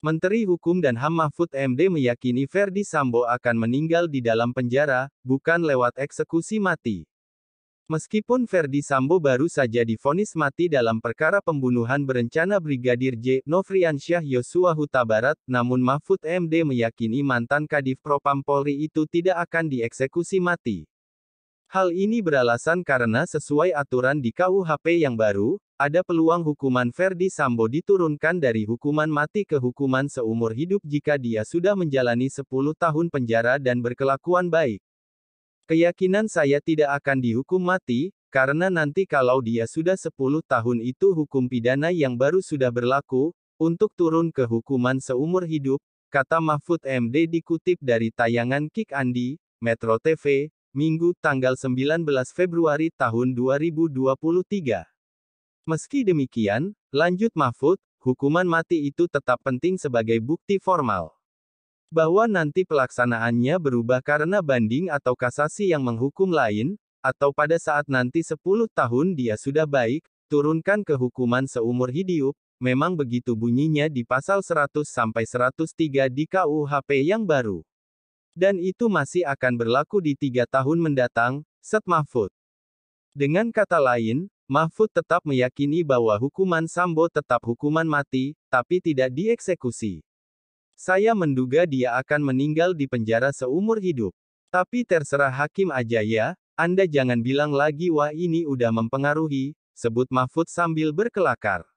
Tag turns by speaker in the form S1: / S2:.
S1: Menteri Hukum dan HAM Mahfud MD meyakini Verdi Sambo akan meninggal di dalam penjara, bukan lewat eksekusi mati. Meskipun Verdi Sambo baru saja difonis mati dalam perkara pembunuhan berencana Brigadir J. Novriansyah Yosua Huta Barat, namun Mahfud MD meyakini mantan Kadif Propam Polri itu tidak akan dieksekusi mati. Hal ini beralasan karena sesuai aturan di KUHP yang baru, ada peluang hukuman Verdi Sambo diturunkan dari hukuman mati ke hukuman seumur hidup jika dia sudah menjalani 10 tahun penjara dan berkelakuan baik. Keyakinan saya tidak akan dihukum mati, karena nanti kalau dia sudah 10 tahun itu hukum pidana yang baru sudah berlaku, untuk turun ke hukuman seumur hidup, kata Mahfud MD dikutip dari tayangan Kik Andi, Metro TV, Minggu tanggal 19 Februari tahun 2023. Meski demikian, lanjut Mahfud, hukuman mati itu tetap penting sebagai bukti formal. Bahwa nanti pelaksanaannya berubah karena banding atau kasasi yang menghukum lain, atau pada saat nanti 10 tahun dia sudah baik, turunkan ke hukuman seumur hidup, memang begitu bunyinya di pasal 100-103 di KUHP yang baru. Dan itu masih akan berlaku di tiga tahun mendatang, Set Mahfud. Dengan kata lain, Mahfud tetap meyakini bahwa hukuman Sambo tetap hukuman mati, tapi tidak dieksekusi. Saya menduga dia akan meninggal di penjara seumur hidup. Tapi terserah hakim aja ya, Anda jangan bilang lagi wah ini udah mempengaruhi, sebut Mahfud sambil berkelakar.